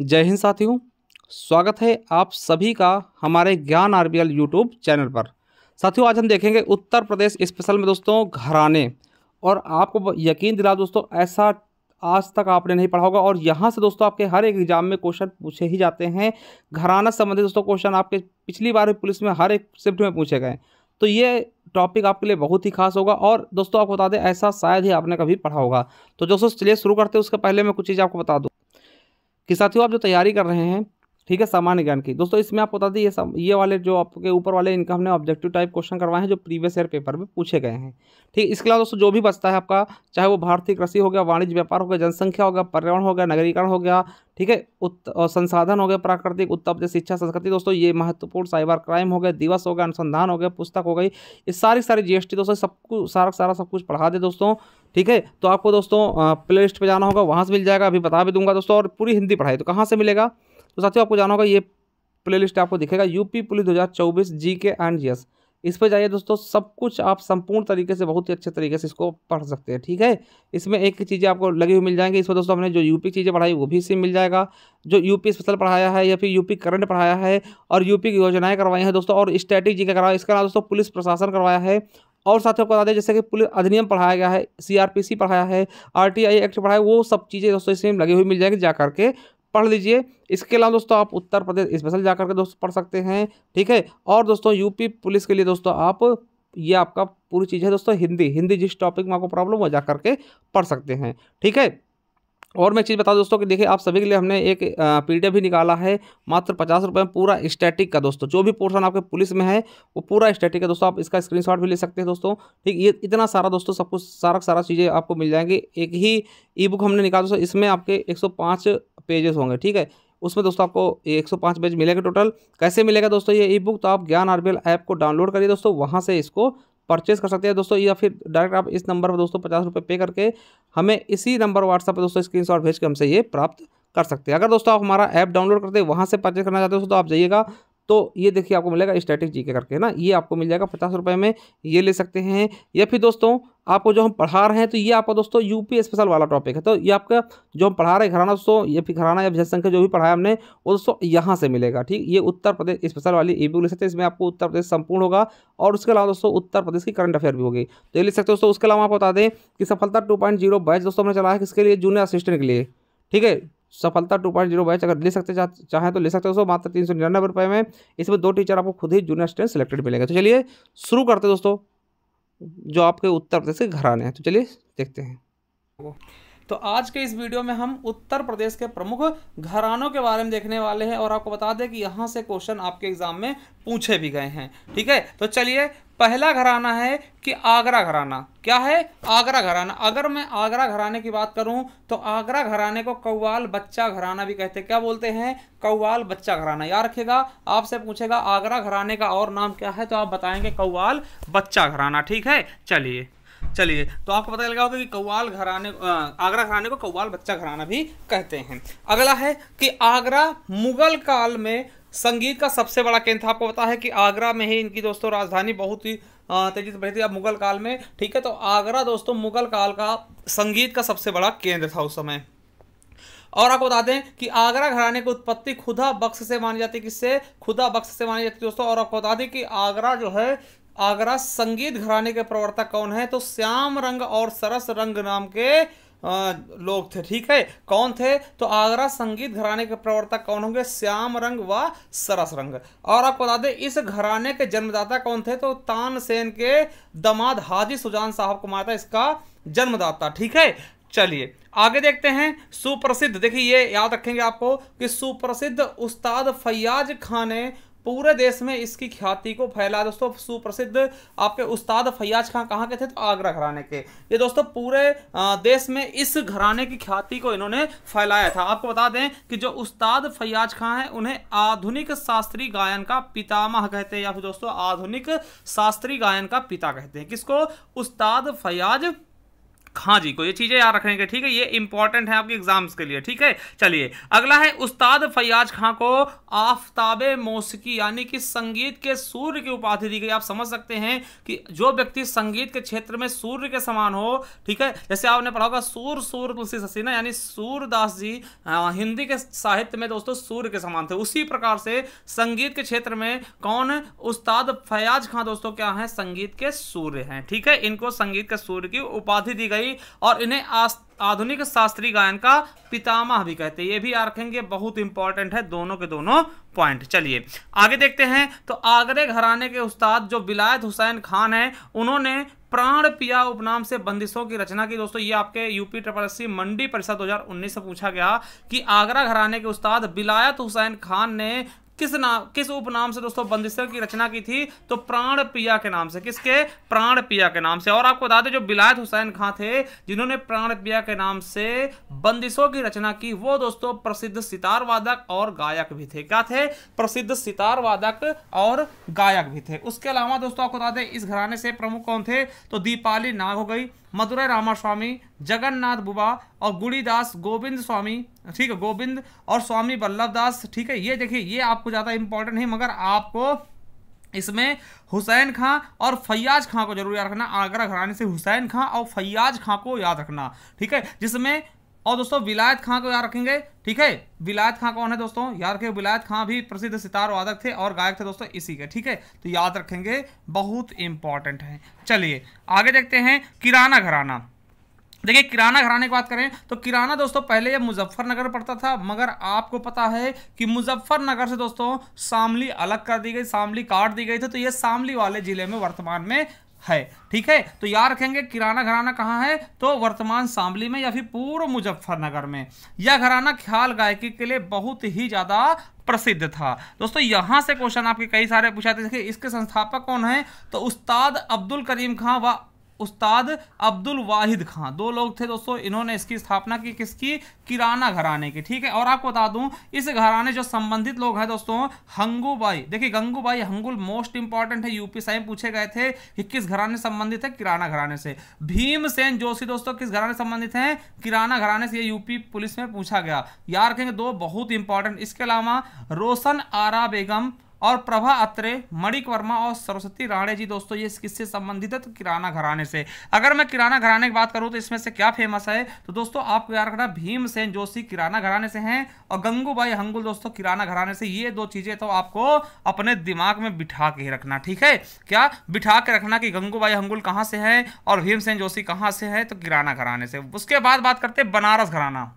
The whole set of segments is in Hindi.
जय हिंद साथियों स्वागत है आप सभी का हमारे ज्ञान आरबीएल यूट्यूब चैनल पर साथियों आज हम देखेंगे उत्तर प्रदेश स्पेशल में दोस्तों घराने और आपको यकीन दिला दोस्तों ऐसा आज तक आपने नहीं पढ़ा होगा और यहाँ से दोस्तों आपके हर एक एग्जाम में क्वेश्चन पूछे ही जाते हैं घराना संबंधित दोस्तों क्वेश्चन आपके पिछली बार पुलिस में हर एक शिफ्ट में पूछे गए तो ये टॉपिक आपके लिए बहुत ही खास होगा और दोस्तों आपको बता दें ऐसा शायद ही आपने कभी पढ़ा होगा तो दोस्तों चलिए शुरू करते हैं उसके पहले मैं कुछ चीज़ आपको बता दूँ कि साथियों आप जो तैयारी कर रहे हैं ठीक है सामान्य ज्ञान की दोस्तों इसमें आप बता दें ये सम, ये वाले जो आपके ऊपर वाले इनका हमने ऑब्जेक्टिव टाइप क्वेश्चन करवाए हैं जो प्रीवियस ईयर पेपर में पूछे गए हैं ठीक इसके अलावा दोस्तों जो भी बचता है आपका चाहे वो भारतीय कृषि हो गया वाणिज्य व्यापार हो गया जनसंख्या हो गया पर्यावरण हो गया नगरीकरण हो गया ठीक है संसाधन हो गया प्राकृतिक उत्तर प्रदेश शिक्षा संस्कृति दोस्तों ये महत्वपूर्ण साइबर क्राइम हो गया दिवस हो गया अनुसंधान हो गया पुस्तक हो गई ये सारी सारी जी दोस्तों सब कुछ सारा सारा सब कुछ पढ़ा दे दोस्तों ठीक है तो आपको दोस्तों प्ले लिस्ट पर जाना होगा वहाँ से मिल जाएगा अभी बता भी दूंगा दोस्तों और पूरी हिंदी पढ़ाई तो कहाँ से मिलेगा तो साथियों आपको जाना होगा ये प्लेलिस्ट आपको दिखेगा UP police 2024 GK and G इस पर जाइए दोस्तों सब कुछ आप संपूर्ण तरीके से बहुत ही अच्छे तरीके से इसको पढ़ सकते हैं ठीक है इसमें एक चीज़ें आपको लगी हुई मिल जाएंगी इसमें दोस्तों हमने जो यूपी चीज़ें पढ़ाई वो भी इसी मिल जाएगा जो यूपी स्पेशल पढ़ाया है या फिर यूपी करंट पढ़ाया है और यूपी की योजनाएँ करवाई हैं दोस्तों और स्ट्रैटेजी का करवाया इसका अलावा दोस्तों पुलिस प्रशासन करवाया है और साथ ही बता दें जैसे कि पुलिस अधिनियम पढ़ाया गया है सीआरपीसी पढ़ाया है आरटीआई एक्ट पढ़ाया है वो सब चीज़ें दोस्तों इसमें लगी हुई मिल जाएंगे जा करके पढ़ लीजिए इसके अलावा दोस्तों आप उत्तर प्रदेश स्पेशल जाकर के दोस्तों पढ़ सकते हैं ठीक है और दोस्तों यूपी पुलिस के लिए दोस्तों आप ये आपका पूरी चीज़ है दोस्तों हिंदी हिंदी जिस टॉपिक में आपको प्रॉब्लम हो जा करके पढ़ सकते हैं ठीक है और मैं एक चीज़ बता दोस्तों कि देखिए आप सभी के लिए हमने एक पी भी निकाला है मात्र पचास रुपये में पूरा स्टैटिक का दोस्तों जो भी पोर्शन आपके पुलिस में है वो पूरा स्टैटिक है दोस्तों आप इसका स्क्रीनशॉट भी ले सकते हैं दोस्तों ठीक ये इतना सारा दोस्तों सब कुछ सारा सारा चीज़ें आपको मिल जाएंगी एक ही ई बुक हमने निकाला दोस्तों इसमें आपके एक पेजेस होंगे ठीक है उसमें दोस्तों आपको सौ 105 पेज मिलेगा टोटल कैसे मिलेगा दोस्तों ये ई बुक तो आप ज्ञान आरबीएल ऐप को डाउनलोड करिए दोस्तों वहाँ से इसको परचेज कर सकते हैं दोस्तों या फिर डायरेक्ट आप इस नंबर पर दोस्तों पचास रुपये पे करके हमें इसी नंबर व्हाट्सएप पर दोस्तों स्क्रीन भेज के हमसे ये प्राप्त कर सकते हैं अगर दोस्तों आप हमारा ऐप डाउनलोड करते हैं वहाँ से परचेज करना चाहते हो तो आप जाइएगा तो ये देखिए आपको मिलेगा स्टैटिक जी के करके ना ये आपको मिल जाएगा पचास रुपये में ये ले सकते हैं या फिर दोस्तों आपको जो हम पढ़ा रहे हैं तो ये आपका दोस्तों यूपी स्पेशल वाला टॉपिक है तो ये आपका जो हम पढ़ा रहे हैं घराना दोस्तों या फिर घराना या विजय जो भी पढ़ाया हमने वो दोस्तों यहाँ से मिलेगा ठीक ये उत्तर प्रदेश स्पेशल वाली ये भी ले सकते हैं इसमें आपको उत्तर प्रदेश संपूर्ण होगा और उसके अलावा दोस्तों उत्तर प्रदेश की करंट अफेयर भी होगी तो ये ले सकते दोस्तों उसके अलावा आपको बता दें कि सफलता टू पॉइंट जीरो बैच दोस्तों हमने है किसके लिए जूनियर असिस्टेंट के लिए ठीक है सफलता टू पॉइंट जीरो बैच अगर ले सकते चाहें तो ले सकते हो दोस्तों मात्र तीन सौ निन्यानवे रुपये में इसमें दो टीचर आपको खुद ही जूनियर स्टूडेंट सेलेक्टेड मिलेंगे तो चलिए शुरू करते हैं दोस्तों जो आपके उत्तर प्रदेश के घराने हैं तो चलिए देखते हैं तो आज के इस वीडियो में हम उत्तर प्रदेश के प्रमुख घरानों के बारे में देखने वाले हैं और आपको बता दें कि यहाँ से क्वेश्चन आपके एग्जाम में पूछे भी गए हैं ठीक है तो चलिए पहला घराना है कि आगरा घराना क्या है आगरा घराना अगर मैं आगरा घराने की बात करूं तो आगरा घराने को कौवाल बच्चा घराना भी कहते हैं क्या बोलते हैं कौवाल बच्चा घराना याद रखेगा आपसे पूछेगा आगरा घराने का और नाम क्या है तो आप बताएंगे कौवाल बच्चा घराना ठीक है चलिए चलिए तो आपको पता लगा होगा कि कौवाल घराने आगरा घराने को कौवाल बच्चा घराना भी कहते हैं अगला है कि आगरा मुगल काल में संगीत का सबसे बड़ा केंद्र था आपको पता है कि आगरा में ही इनकी दोस्तों राजधानी बहुत ही तेजी से बढ़ी थी अब मुगल काल में ठीक है तो आगरा दोस्तों मुगल काल का संगीत का सबसे बड़ा केंद्र था उस समय और आपको बता दें कि आगरा घराने की उत्पत्ति खुदा बख्श से मानी जाती है किससे खुदा बख्श से मानी जाती है दोस्तों और आपको बता दें कि आगरा जो है आगरा संगीत घराने के प्रवर्तक कौन है तो श्याम रंग और सरस रंग नाम के लोग थे ठीक है कौन थे तो आगरा संगीत घराने के प्रवर्तक कौन होंगे श्याम रंग व सरस रंग और आपको बता दें इस घराने के जन्मदाता कौन थे तो तानसेन के दमाद हाजी सुजान साहब को माता इसका जन्मदाता ठीक है चलिए आगे देखते हैं सुप्रसिद्ध देखिए ये याद रखेंगे आपको कि सुप्रसिद्ध उस्ताद फैयाज खान ने पूरे देश में इसकी ख्याति को फैला दोस्तों सुप्रसिद्ध आपके उस्ताद फैयाज खां कहाँ के थे तो आगरा घराने के ये दोस्तों पूरे देश में इस घराने की ख्याति को इन्होंने फैलाया था आपको बता दें कि जो उस्ताद फैयाज खां हैं उन्हें आधुनिक शास्त्रीय गायन का पितामह कहते हैं या फिर दोस्तों आधुनिक शास्त्रीय गायन का पिता कहते हैं किसको उस्ताद फैयाज खां हाँ जी को ये चीज़ें याद रखेंगे ठीक है ये इंपॉर्टेंट है आपके एग्जाम्स के लिए ठीक है चलिए अगला है उस्ताद फैयाज खां को आफ्ताब मौसीकी यानी कि संगीत के सूर्य की उपाधि दी गई आप समझ सकते हैं कि जो व्यक्ति संगीत के क्षेत्र में सूर्य के समान हो ठीक है जैसे आपने पढ़ा होगा सूर सूर तुलसी ससीना यानी सूरदास जी हिंदी के साहित्य में दोस्तों सूर्य के समान थे उसी प्रकार से संगीत के क्षेत्र में कौन उस्ताद फयाज खां दोस्तों क्या है संगीत के सूर्य हैं ठीक है इनको संगीत के सूर्य की उपाधि दी गई गई और इन्हें आधुनिक शास्त्रीय गायन का पितामह भी कहते हैं ये भी याद रखेंगे बहुत इंपॉर्टेंट है दोनों के दोनों पॉइंट चलिए आगे देखते हैं तो आगरे घराने के उस्ताद जो बिलायत हुसैन खान है उन्होंने प्राण पिया उपनाम से बंदिशों की रचना की दोस्तों ये आपके यूपी ट्रिपल एस मंडी परिषद 2019 से पूछा गया कि आगरा घराने के उस्ताद बिलायत हुसैन खान ने किस नाम किस उपनाम से दोस्तों बंदिशर की रचना की थी तो प्राण पिया के नाम से किसके प्राण पिया के नाम से और आपको बता दें जो बिलायत हुसैन खां थे जिन्होंने प्राण पिया के नाम से बंदिशों की रचना की वो दोस्तों प्रसिद्ध सितार वादक और गायक भी थे क्या थे प्रसिद्ध सितार वादक और गायक भी थे उसके अलावा दोस्तों आपको बता दें इस घराने से प्रमुख कौन थे तो दीपाली नाग हो गई मदुरा रामा स्वामी जगन्नाथ बुबा और गुड़ीदास गोविंद स्वामी ठीक है गोविंद और स्वामी बल्लभ दास ठीक है ये देखिए ये आपको ज़्यादा इंपॉर्टेंट है मगर आपको इसमें हुसैन खां और फैयाज खां को जरूर याद रखना आगरा घराने से हुसैन खां और फैयाज खां को याद रखना ठीक है जिसमें और दोस्तों विलायत खां को याद रखेंगे ठीक है विलायत खां कौन है दोस्तों याद रखें विलायत खां भी प्रसिद्ध सितार वादक थे और गायक थे दोस्तों इसी के ठीक है तो याद रखेंगे बहुत इंपॉर्टेंट है चलिए आगे देखते हैं किराना घराना देखिए किराना घराने की बात करें तो किराना दोस्तों पहले यह मुजफ्फरनगर पड़ता था मगर आपको पता है कि मुजफ्फरनगर से दोस्तों शामली अलग कर दी गई शामली काट दी गई थी तो ये शामली वाले जिले में वर्तमान में है ठीक है तो याद रखेंगे किराना घराना कहाँ है तो वर्तमान सांबली में या फिर पूर्व मुजफ्फरनगर में यह घराना ख्याल गायकी के लिए बहुत ही ज़्यादा प्रसिद्ध था दोस्तों यहाँ से क्वेश्चन आपके कई सारे पूछा थे इसके संस्थापक कौन है तो उस्ताद अब्दुल करीम खां व उस्ताद अब्दुल वाहिद खां दो लोग थे दोस्तों इन्होंने इसकी स्थापना की किसकी किराना घराने की ठीक है और आपको बता दूं इस घराने जो संबंधित लोग हैं दोस्तों हंगूबाई देखिए गंगूबाई हंगुल मोस्ट इंपॉर्टेंट है यूपी साइम पूछे गए थे कि किस घराने संबंधित है किराना घराने से भीमसेन जोशी दोस्तों किस घराने संबंधित है किराना घराने से ये यूपी पुलिस में पूछा गया यार कहेंगे दो बहुत इंपॉर्टेंट इसके अलावा रोशन आरा बेगम और प्रभा अत्रे मणिक वर्मा और सरस्वती राणे जी दोस्तों ये किससे संबंधित है तो किराना घराने से अगर मैं किराना घराने की बात करूँ तो इसमें से क्या फेमस है तो दोस्तों आपको याद रखना भीमसेन जोशी किराना घराने से हैं और गंगूबाई हंगुल दोस्तों किराना घराने से ये दो चीज़ें तो आपको अपने दिमाग में बिठा के रखना ठीक है क्या बिठा के रखना कि गंगूबाई हंगुल कहाँ से हैं और भीमसेन जोशी कहाँ से हैं तो किराना घराने से उसके बाद बात करते हैं बनारस घराना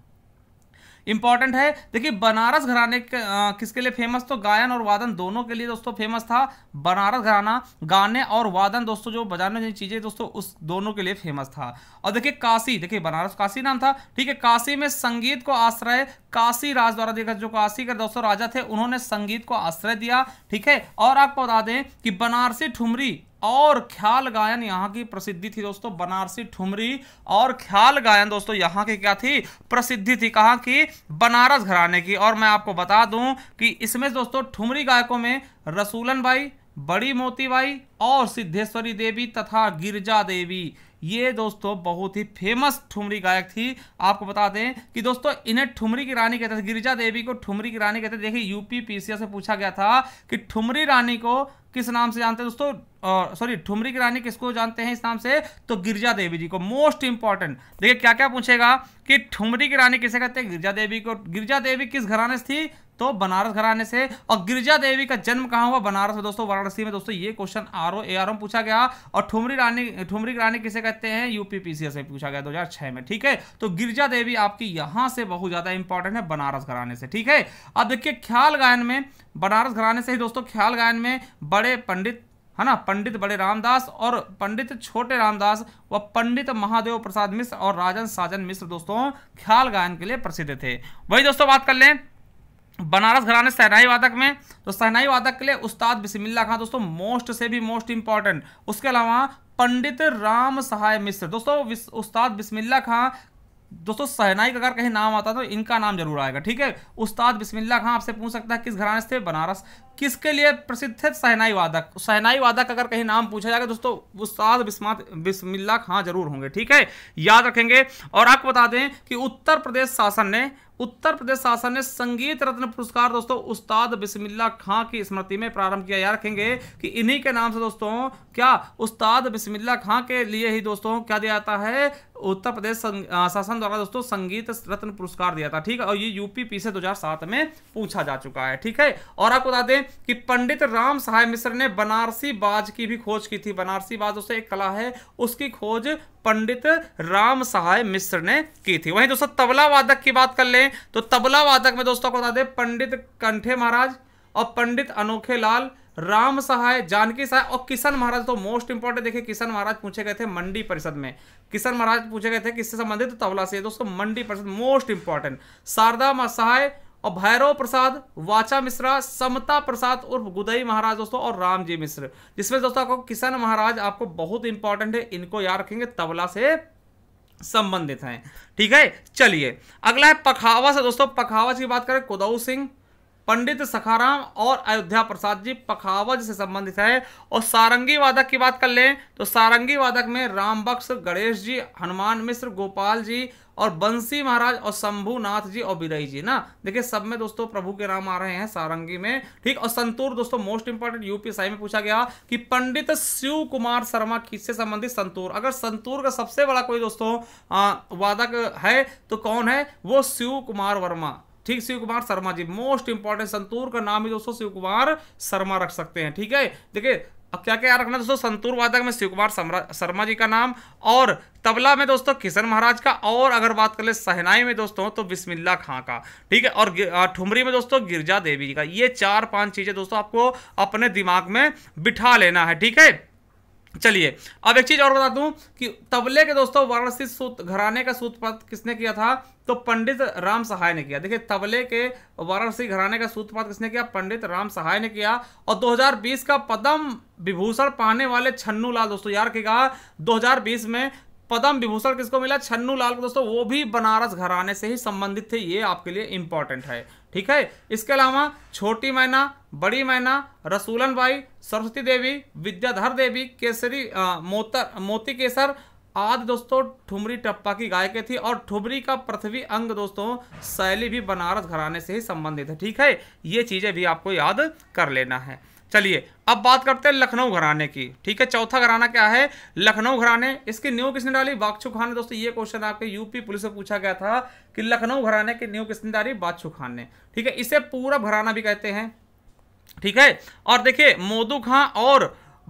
इंपॉर्टेंट है देखिए बनारस घराने किसके लिए फेमस तो गायन और वादन दोनों के लिए दोस्तों फेमस था बनारस घराना गाने और वादन दोस्तों जो बजाने वाली चीज़ें दोस्तों उस दोनों के लिए फेमस था और देखिए काशी देखिए बनारस काशी नाम था ठीक है काशी में संगीत को आश्रय काशी राज द्वारा देखा जो काशी के दोस्तों राजा थे उन्होंने संगीत को आश्रय दिया ठीक है और आपको बता दें कि बनारसी ठुमरी और ख्याल गायन यहाँ की प्रसिद्धि थी दोस्तों बनारसी ठुमरी और ख्याल गायन दोस्तों यहाँ की क्या थी प्रसिद्धि थी कहाँ की बनारस घराने की और मैं आपको बता दूं कि इसमें दोस्तों ठुमरी गायकों में रसूलन भाई बड़ी मोती बाई और सिद्धेश्वरी देवी तथा गिरजा देवी ये दोस्तों बहुत ही फेमस ठुमरी गायक थी आपको बता दें कि दोस्तों इन्हें ठुमरी की रानी कहते थे गिरिजा देवी को ठुमरी की रानी कहते देखिए यूपी पीसीएस से पूछा गया था कि ठुमरी रानी को किस नाम से जानते हैं दोस्तों और सॉरी ठुमरी की रानी किसको जानते हैं इस नाम से तो गिरजा देवी जी को मोस्ट इंपॉर्टेंट देखिए क्या क्या पूछेगा कि ठुमरी की रानी किसे कहते हैं गिरजा देवी को गिरजा देवी किस घराने से थी तो बनारस घराने से और गिरजा देवी का जन्म कहाँ हुआ बनारस में दोस्तों वाराणसी में दोस्तों ये question R O A R O पूछा गया और ठुमरी रानी ठुमरी रानी किसे कहते हैं यूपीपीसी से पूछा गया 2006 में ठीक है तो गिरजा देवी आपकी यहाँ से बहुत ज़्यादा इंपॉर्टेंट है बनारस घराने से ठीक है अब देखिए ख्याल गायन में बनारस घराने से ही दोस्तों ख्याल गायन में बड़े पंडित है ना पंडित बड़े रामदास और पंडित छोटे रामदास व पंडित महादेव प्रसाद मिश्र और राजन साजन मिश्र दोस्तों ख्याल गायन के लिए प्रसिद्ध थे वही दोस्तों बात कर लें बनारस घराने सहनाई वादक में तो सहनाई वादक के लिए उस्ताद बिस्मिल्ला खां दोस्तों मोस्ट से भी मोस्ट इंपॉर्टेंट उसके अलावा पंडित राम सहाय मिश्र दोस्तों उस्ताद बिस्मिल्ला खां दोस्तों सहनाई का अगर कहीं नाम आता तो इनका नाम जरूर आएगा ठीक है उस्ताद बिस्मिल्ला खां आपसे पूछ सकता है किस घराने से बनारस किसके लिए प्रसिद्ध थे सहनाई वादक सहनाई वादक अगर कहीं नाम पूछा जाएगा दोस्तों उस्ताद बिस्मात बिस्मिल्ला खां जरूर होंगे ठीक है याद रखेंगे और आपको बता दें कि उत्तर प्रदेश शासन ने उत्तर प्रदेश शासन ने संगीत रत्न पुरस्कार दोस्तों उस्ताद बिस्मिल्ला खां की स्मृति में प्रारंभ किया याद रखेंगे कि इन्हीं के नाम से दोस्तों क्या उस्ताद बिस्मिल्ला खां के लिए ही दोस्तों क्या दिया जाता है उत्तर प्रदेश शासन द्वारा दोस्तों संगीत रत्न पुरस्कार दिया था ठीक है और ये यूपी पी से दो में पूछा जा चुका है ठीक है और आपको बता दें कि पंडित राम सहाय मिश्र ने बनारसी बाज की भी खोज की थी बनारसी बाज दोस्तों एक कला है उसकी खोज पंडित राम सहाय मिश्र ने की थी वहीं दोस्तों तबला वादक की बात कर लें तो तबला वादक में दोस्तों को बता दें पंडित कंठे महाराज और पंडित अनोखे लाल राम सहाय जानकी सहाय और किशन महाराज तो मोस्ट इंपॉर्टेंट देखिए किशन महाराज पूछे गए थे मंडी परिषद में किशन महाराज पूछे गए थे किससे संबंधित तो तबला से दोस्तों मंडी परिषद मोस्ट इंपॉर्टेंट शारदा सहाय और भैरव प्रसाद वाचा मिश्रा समता प्रसाद उर्फ गुदई महाराज दोस्तों और रामजी मिश्र जिसमें दोस्तों आपको किशन महाराज आपको बहुत इंपॉर्टेंट है इनको याद रखेंगे तबला से संबंधित हैं ठीक है चलिए अगला है पखावस दोस्तों पखावा की बात करें कुदऊ सिंह पंडित सखाराम और अयोध्या प्रसाद जी पखावज से संबंधित है और सारंगी वादक की बात कर लें तो सारंगी वादक में बक्स गणेश जी हनुमान मिश्र गोपाल जी और बंसी महाराज और शंभुनाथ जी और बिरई जी ना देखिए सब में दोस्तों प्रभु के नाम आ रहे हैं सारंगी में ठीक और संतूर दोस्तों मोस्ट इंपॉर्टेंट यूपीएसआई में पूछा गया कि पंडित शिव कुमार शर्मा किससे संबंधित संतूर अगर संतूर का सबसे बड़ा कोई दोस्तों वादक है तो कौन है वो शिव कुमार वर्मा ठीक शिव कुमार शर्मा जी मोस्ट इंपॉर्टेंट संतूर का नाम ही दोस्तों शिव कुमार शर्मा रख सकते हैं ठीक है देखिए अब क्या क्या रखना दोस्तों संतूर वादक में शिव कुमार शर्मा जी का नाम और तबला में दोस्तों किशन महाराज का और अगर बात कर ले सहनाई में दोस्तों तो बिस्मिल्ला खां का ठीक है और ठुमरी में दोस्तों गिरजा देवी जी का ये चार पांच चीज़ें दोस्तों आपको अपने दिमाग में बिठा लेना है ठीक है चलिए अब एक चीज़ और बता दूं कि तबले के दोस्तों वाराणसी सूत घराने का सूत्रपात किसने किया था तो पंडित राम सहाय ने किया देखिए तबले के वाराणसी घराने का सूत्रपात किसने किया पंडित राम सहाय ने किया और 2020 का पद्म विभूषण पाने वाले छन्नू लाल दोस्तों यार के कहा 2020 में पद्म विभूषण किसको मिला छन्नू लाल को दोस्तों वो भी बनारस घराने से ही संबंधित थे ये आपके लिए इंपॉर्टेंट है ठीक है इसके अलावा छोटी मैना बड़ी मैना रसूलन बाई सरस्वती देवी विद्याधर देवी केसरी आ, मोतर मोती केसर आदि दोस्तों ठुमरी टप्पा की गायकें थी और ठुमरी का पृथ्वी अंग दोस्तों शैली भी बनारस घराने से ही संबंधित है ठीक है ये चीज़ें भी आपको याद कर लेना है चलिए अब बात करते हैं लखनऊ घराने की ठीक है चौथा घराना क्या है लखनऊ घराने इसकी न्यू किसने डाली बाक्षु खान ने दोस्तों ये क्वेश्चन आपके यूपी पुलिस से पूछा गया था कि लखनऊ घराने की न्यू किसने डाली बाक्षु खान ने ठीक है इसे पूरब घराना भी कहते हैं ठीक है और देखिए मोदू खां और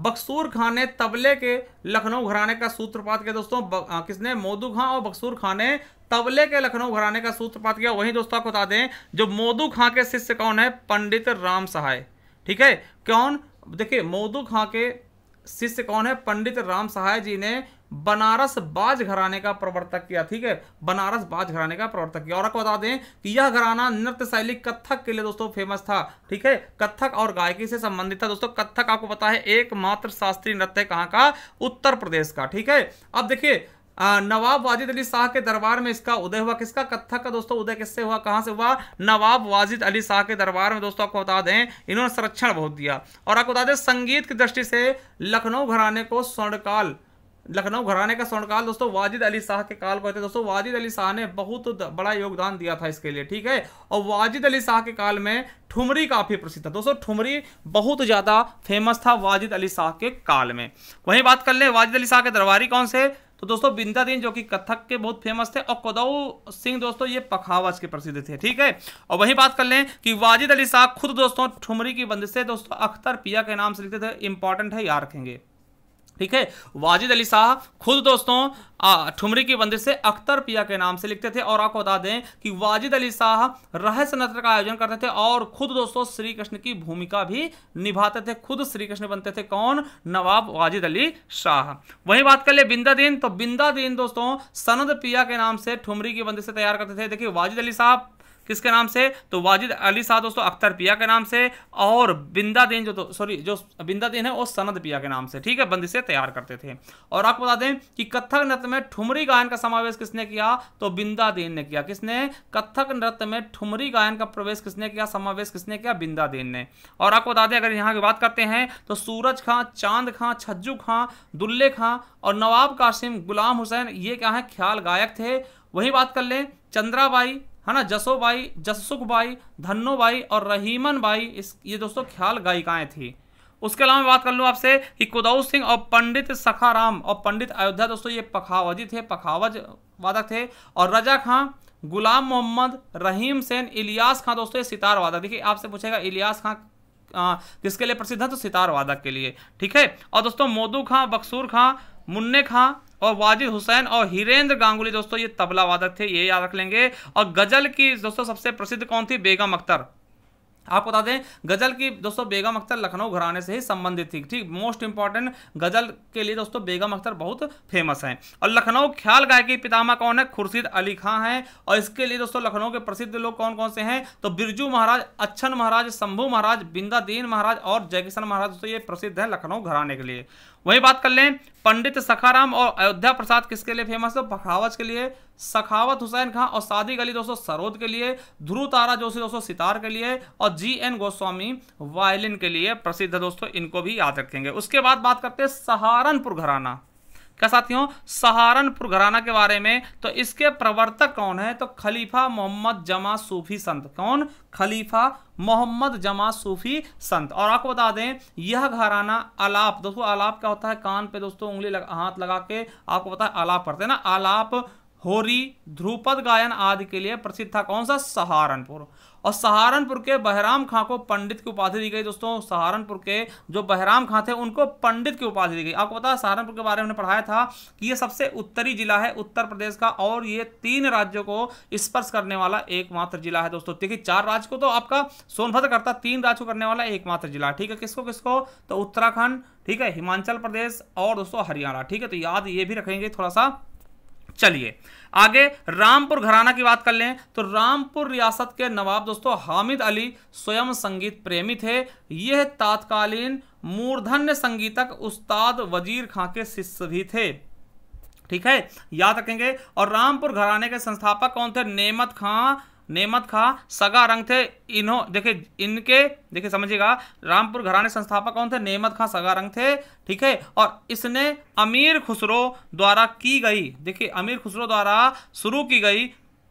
बक्सूर खां ने तबले के लखनऊ घराने का सूत्रपात किया दोस्तों किसने मोदू खां और बक्सूर खां ने तबले के लखनऊ घराने का सूत्रपात किया वहीं दोस्तों आपको बता दें जो मोदू खां के शिष्य कौन है पंडित राम सहाय ठीक है कौन देखिए मोदू खां के शिष्य कौन है पंडित राम सहाय जी ने बनारस बाज घराने का प्रवर्तक किया ठीक है बनारस बाज घराने का प्रवर्तक किया और आपको बता दें कि यह घराना नृत्य शैली कथक के लिए दोस्तों फेमस था ठीक है कथक और गायकी से संबंधित था दोस्तों कथक आपको पता है एकमात्र शास्त्रीय नृत्य कहाँ का उत्तर प्रदेश का ठीक है अब देखिए नवाब वाजिद अली शाह के दरबार में इसका उदय हुआ किसका कथक का दोस्तों उदय किससे हुआ कहाँ से हुआ नवाब वाजिद अली शाह के दरबार में दोस्तों आपको बता दें इन्होंने संरक्षण बहुत दिया और आपको बता दें संगीत की दृष्टि से लखनऊ घराने को स्वर्णकाल लखनऊ घराने का स्वर्णकाल दोस्तों वाजिद अली शाह के काल को दोस्तों वाजिद अली शाह ने बहुत बड़ा योगदान दिया था इसके लिए ठीक है और वाजिद अली शाह के काल में ठुमरी काफ़ी प्रसिद्ध था दोस्तों ठुमरी बहुत ज़्यादा फेमस था वाजिद अली शाह के काल में वहीं बात कर ले वाजिद अली शाह के दरबारी कौन से तो दोस्तों बिंदा दीन जो कि कथक के बहुत फेमस थे और कदऊ सिंह दोस्तों ये पखावज के प्रसिद्ध थे ठीक है और वही बात कर लें कि वाजिद अली शाह खुद दोस्तों ठुमरी की बंदिश से दोस्तों अख्तर पिया के नाम से लिखते थे इंपॉर्टेंट है याद रखेंगे ठीक है वाजिद अली शाह खुद दोस्तों ठुमरी की बंदिश से अख्तर पिया के नाम से लिखते थे और आपको बता दें कि वाजिद अली शाह रहस्य नत्र का आयोजन करते थे और खुद दोस्तों श्री कृष्ण की भूमिका भी निभाते थे खुद श्री कृष्ण बनते थे कौन नवाब वाजिद अली शाह वही बात कर ले बिंदा दीन तो बिंदा दीन दोस्तों सनद पिया के नाम से ठुमरी की बंदिश से तैयार करते थे देखिए वाजिद अली साहब किसके नाम से तो वाजिद अली शाह दोस्तों अख्तर पिया के नाम से और बिंदा दीन जो तो, सॉरी जो बिंदा दीन है वो सनद पिया के नाम से ठीक है बंदिशें तैयार करते थे और आपको बता दें कि कथक नृत्य में ठुमरी गायन का समावेश किसने किया तो बिंदा दीन ने किया किसने कथक नृत्य में ठुमरी गायन का प्रवेश किसने किया समावेश किसने किया बिंदा दीन ने और आपको बता दें अगर यहाँ की बात करते हैं तो सूरज खां चांद खां छज्जू खां दुल्ले खां और नवाब कासिम गुलाम हुसैन ये क्या है ख्याल गायक थे वही बात कर लें चंद्राबाई है ना जसो बाई जसुख बाई धन्नो बाई और रहीमन बाई इस ये दोस्तों ख्याल गायिकाएं थी उसके अलावा मैं बात कर लूँ आपसे कि कुदाऊ सिंह और पंडित सखाराम और पंडित अयोध्या दोस्तों ये पखावजी थे पखावज वादक थे और रजा खां गुलाम मोहम्मद रहीम सेन इलियास खां दोस्तों ये सितार वादक देखिए आपसे पूछेगा इलियास खां किसके लिए प्रसिद्ध है तो सितार वादक के लिए ठीक है और दोस्तों मोदू खां बक्सूर खां मुन्ने खां और वाजिद हुसैन और हीरेंद्र गांगुली दोस्तों ये तबला वादक थे ये याद रख लेंगे और गजल की दोस्तों सबसे प्रसिद्ध कौन थी बेगम अख्तर आपको बता दें गज़ल की दोस्तों बेगम अख्तर लखनऊ घराने से ही संबंधित थी ठीक मोस्ट इंपॉर्टेंट गज़ल के लिए दोस्तों बेगम अख्तर बहुत फेमस हैं और लखनऊ ख्याल गायकी पितामा कौन है खुर्शीद अली खां हैं और इसके लिए दोस्तों लखनऊ के प्रसिद्ध लोग कौन कौन से हैं तो बिरजू महाराज अच्छन महाराज शंभू महाराज बिंदा महाराज और जयकिशन महाराज दोस्तों ये प्रसिद्ध हैं लखनऊ घराने के लिए वही बात कर लें पंडित सखाराम और अयोध्या प्रसाद किसके लिए फेमस है बखावत के लिए सखावत हुसैन खां और सादी गली दोस्तों सरोद के लिए ध्रुव तारा जोशी दोस्तों सितार के लिए और जी एन गोस्वामी वायलिन के लिए प्रसिद्ध दोस्तों इनको भी याद रखेंगे उसके बाद बात करते हैं सहारनपुर घराना क्या साथियों सहारनपुर घराना के बारे में तो इसके प्रवर्तक कौन है तो खलीफा मोहम्मद जमा सूफी संत कौन खलीफा मोहम्मद जमा सूफी संत और आपको बता दें यह घराना आलाप दोस्तों आलाप क्या होता है कान पे दोस्तों उंगली लग, हाथ लगा के आपको पता है आलाप पढ़ते हैं ना आलाप होरी ध्रुपद गायन आदि के लिए प्रसिद्ध था कौन सा सहारनपुर और सहारनपुर के बहराम खां को पंडित की उपाधि दी गई दोस्तों सहारनपुर के जो बहराम खां थे उनको पंडित की उपाधि दी गई आपको पता है सहारनपुर के बारे में पढ़ाया था कि ये सबसे उत्तरी जिला है उत्तर प्रदेश का और ये तीन राज्यों को स्पर्श करने वाला एकमात्र जिला है दोस्तों देखिए चार राज्य को तो आपका सोनभद्र करता तीन राज्य को करने वाला एकमात्र जिला ठीक है किसको किसको तो उत्तराखंड ठीक है हिमाचल प्रदेश और दोस्तों हरियाणा ठीक है तो याद ये भी रखेंगे थोड़ा सा चलिए आगे रामपुर घराना की बात कर लें तो रामपुर रियासत के नवाब दोस्तों हामिद अली स्वयं संगीत प्रेमी थे यह तात्कालीन मूर्धन्य संगीतक उस्ताद वजीर खां के शिष्य भी थे ठीक है याद रखेंगे और रामपुर घराने के संस्थापक कौन थे नेमत खां नेमत खां सगा रंग थे इन्हों देखे इनके देखिए समझिएगा रामपुर घराने संस्थापक कौन थे नेमत खां सगा रंग थे ठीक है और इसने अमीर खुसरो द्वारा की गई देखिए अमीर खुसरो द्वारा शुरू की गई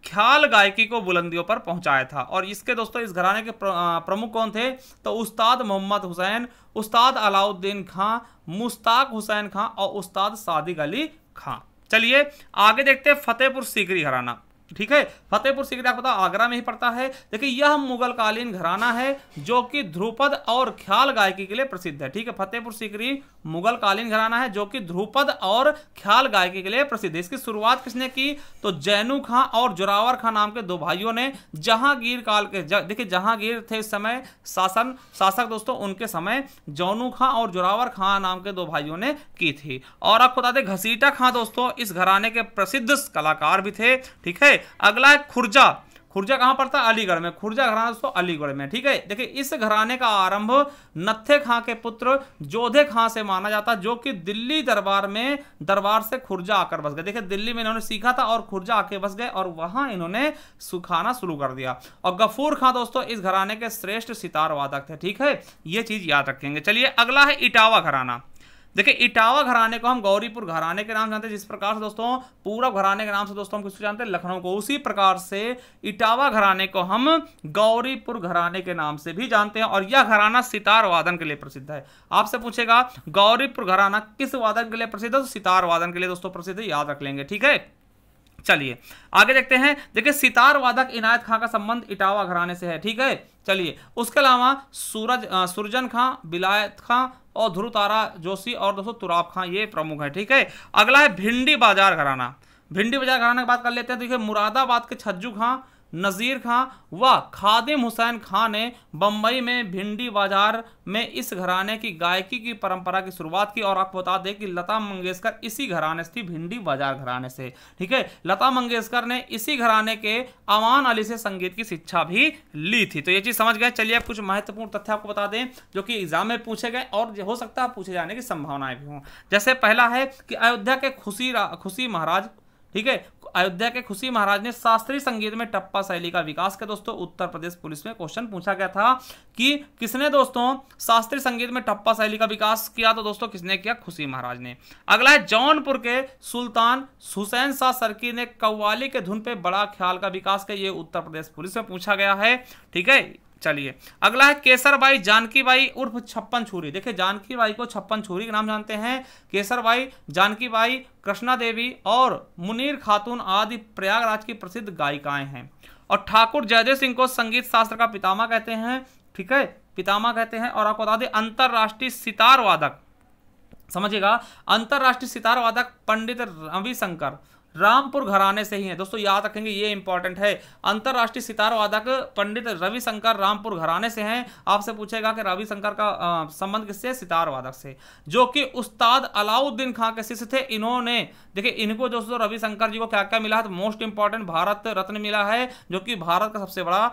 ख्याल गायकी को बुलंदियों पर पहुंचाया था और इसके दोस्तों इस घराने के प्रमुख कौन थे तो उस्ताद मोहम्मद हुसैन उस्ताद अलाउद्दीन खां मुश्ताक हुसैन खां और उस्ताद सादिक अली खां चलिए आगे देखते हैं फतेहपुर सीकरी घराना ठीक है फतेहपुर सीकरी आपको बताओ आगरा में ही पड़ता है देखिए यह मुगल कालीन घराना है जो कि ध्रुपद और ख्याल गायकी के लिए प्रसिद्ध है ठीक है फतेहपुर सीकरी मुगल कालीन घराना है जो कि ध्रुपद और ख्याल गायकी के लिए प्रसिद्ध है इसकी शुरुआत किसने की तो जैनू खां और जोरावर खां नाम के दो भाइयों ने जहांगीर काल के देखिए जहांगीर थे इस समय शासन शासक दोस्तों उनके समय जौनू खां और जोरावर खां नाम के दो भाइयों ने की थी और आपको बता दें घसीटा खां दोस्तों इस घराने के प्रसिद्ध कलाकार भी थे ठीक है अगला है खुर्जा खुर्जा कहां पड़ता है अलीगढ़ में खुर्जा घराना दोस्तों अलीगढ़ में ठीक है देखिए इस घराने का आरंभ नत्थे खां के पुत्र जोधे खां से माना जाता जो कि दिल्ली दरबार में दरबार से खुर्जा आकर बस गए देखिए दिल्ली में इन्होंने सीखा था और खुर्जा आके बस गए और वहां इन्होंने सुखाना शुरू कर दिया और गफूर खां दोस्तों इस घराने के श्रेष्ठ सितार वादक थे ठीक है ये चीज याद रखेंगे चलिए अगला है इटावा घराना देखिए इटावा घराने को हम गौरीपुर घराने के नाम जानते हैं जिस प्रकार से दोस्तों पूरा घराने के नाम से दोस्तों हम किसको जानते हैं लखनऊ को उसी प्रकार से इटावा घराने को हम गौरीपुर घराने के नाम से भी जानते हैं और यह घराना सितार वादन के लिए प्रसिद्ध है आपसे पूछेगा गौरीपुर घराना किस वादन के लिए प्रसिद्ध है तो सितार वादन के लिए दोस्तों प्रसिद्ध है याद रख लेंगे ठीक है चलिए आगे देखते हैं देखिए सितार वादक इनायत खां का संबंध इटावा घराने से है ठीक है चलिए उसके अलावा सूरज सुरजन खां बिलायत खां और ध्रु तारा जोशी और दोस्तों तुराब खां ये प्रमुख है ठीक है अगला है भिंडी बाजार घराना भिंडी बाजार घराना की बात कर लेते हैं देखिए मुरादाबाद के छज्जू खां नज़ीर खां व खादिम हुसैन खां ने बम्बई में भिंडी बाजार में इस घराने की गायकी की परंपरा की शुरुआत की और आपको बता दें कि लता मंगेशकर इसी घराने से थी भिंडी बाजार घराने से ठीक है लता मंगेशकर ने इसी घराने के अवान अली से संगीत की शिक्षा भी ली थी तो ये चीज़ समझ गए चलिए आप कुछ महत्वपूर्ण तथ्य आपको बता दें जो कि एग्जाम में पूछे गए और हो सकता है पूछे जाने की संभावनाएं भी हों जैसे पहला है कि अयोध्या के खुशी खुशी महाराज ठीक है अयोध्या के खुशी महाराज ने शास्त्रीय संगीत में टप्पा शैली का विकास किया दोस्तों उत्तर प्रदेश पुलिस में क्वेश्चन पूछा गया था कि किसने दोस्तों शास्त्रीय संगीत में टप्पा शैली का विकास किया तो दोस्तों किसने किया खुशी महाराज ने अगला है जौनपुर के सुल्तान हुसैन शाह सरकी ने कव्वाली के धुन पे बड़ा ख्याल का विकास किया ये उत्तर प्रदेश पुलिस में पूछा गया है ठीक है चलिए अगला है केसर बाई जानकी बाई उर्फ छप्पन छुरी देखिए जानकी बाई को छप्पन छुरी के नाम जानते हैं केसर बाई जानकी बाई कृष्णा देवी और मुनीर खातून आदि प्रयागराज की प्रसिद्ध गायिकाएं हैं और ठाकुर जयदेव सिंह को संगीत शास्त्र का पितामा कहते हैं ठीक है पितामा कहते हैं और आपको बता दें अंतर्राष्ट्रीय सितार वादक समझिएगा अंतर्राष्ट्रीय सितार वादक पंडित रविशंकर रामपुर घराने से ही हैं दोस्तों याद रखेंगे ये इंपॉर्टेंट है अंतर्राष्ट्रीय सितार वादक पंडित रविशंकर रामपुर घराने से हैं आपसे पूछेगा कि रविशंकर का संबंध किससे सितार वादक से जो कि उस्ताद अलाउद्दीन खां के शिष्य थे इन्होंने देखिए इनको दोस्तों रविशंकर जी को क्या क्या मिला है तो मोस्ट इंपॉर्टेंट भारत रत्न मिला है जो कि भारत का सबसे बड़ा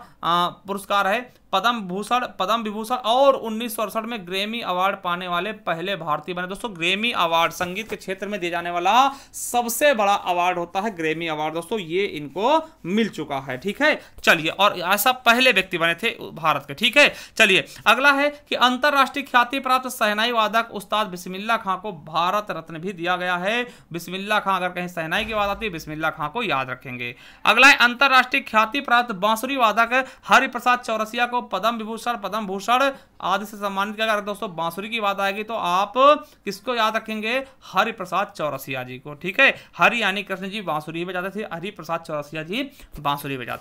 पुरस्कार है पद्म भूषण पद्म विभूषण और उन्नीस में ग्रेमी अवार्ड पाने वाले पहले भारतीय बने दोस्तों ग्रेमी अवार्ड संगीत के क्षेत्र में दिए जाने वाला सबसे बड़ा अवार्ड अवार्ड होता है ग्रेमी अवार्ड दोस्तों ये इनको मिल चुका है ठीक है चलिए और ऐसा पहले व्यक्ति बने थे भारत के ठीक है चलिए अगला है कि अंतरराष्ट्रीय ख्याति प्राप्त सहनाई वादक उस्ताद बिस्मिल्ला खां को भारत रत्न भी दिया गया है बिस्मिल्ला खां अगर कहीं सहनाई की बात आती है बिस्मिल्ला खां को याद रखेंगे अगला है अंतर्राष्ट्रीय ख्याति प्राप्त बांसुरी वादक हरिप्रसाद चौरसिया को पद्म विभूषण पद्म भूषण आदि से सम्मानित कर अगर दोस्तों बांसुरी की बात आएगी तो आप किसको याद रखेंगे हरिप्रसाद चौरसिया जी को ठीक है हरि यानी कृष्ण जी बांसुरी बजाते थे हरिप्रसाद चौरसिया जी बांसुरी बजाते